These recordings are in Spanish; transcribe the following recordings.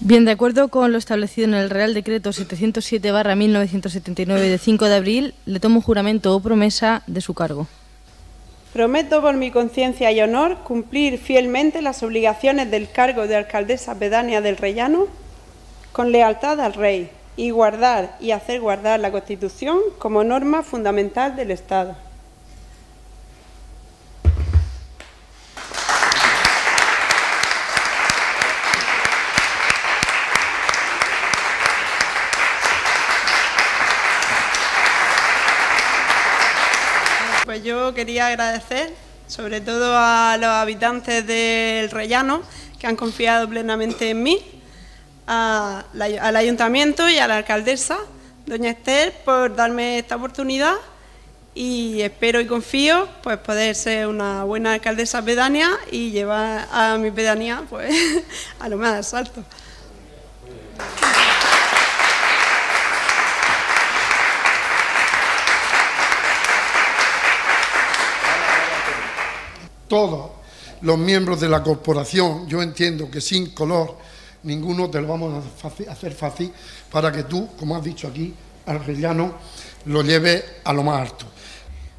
Bien, de acuerdo con lo establecido en el Real Decreto 707-1979 de 5 de abril, le tomo juramento o promesa de su cargo. Prometo por mi conciencia y honor cumplir fielmente las obligaciones del cargo de alcaldesa pedánea del Rellano con lealtad al rey y guardar y hacer guardar la Constitución como norma fundamental del Estado. Pues yo quería agradecer sobre todo a los habitantes del Rellano que han confiado plenamente en mí, al ayuntamiento y a la alcaldesa, doña Esther, por darme esta oportunidad y espero y confío pues poder ser una buena alcaldesa pedánea y llevar a mi pedanía pues a lo más alto. todos los miembros de la corporación, yo entiendo que sin color ninguno te lo vamos a hacer fácil para que tú, como has dicho aquí, Argeliano, lo lleves a lo más alto.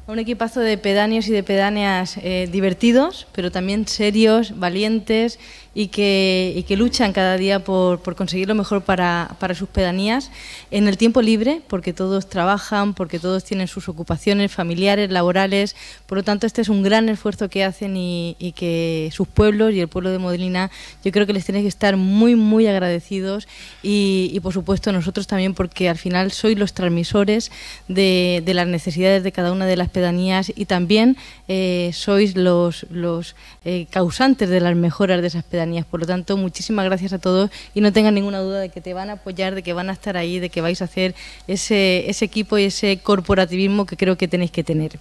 Un equipazo de pedáneos y de pedáneas eh, divertidos, pero también serios, valientes y que, luchan cada día por, conseguir lo mejor para, sus pedanías en el tiempo libre, porque todos trabajan, porque todos tienen sus ocupaciones familiares, laborales. Por lo tanto, este es un gran esfuerzo que hacen y, que sus pueblos y el pueblo de Modelina, yo creo que les tiene que estar muy, muy agradecidos y, por supuesto, nosotros también, porque al final sois los transmisores de, las necesidades de cada una de las pedanías y también eh, sois los, eh, causantes de las mejoras de esas pedanías por lo tanto, muchísimas gracias a todos y no tengan ninguna duda de que te van a apoyar, de que van a estar ahí, de que vais a hacer ese equipo y ese corporativismo que creo que tenéis que tener.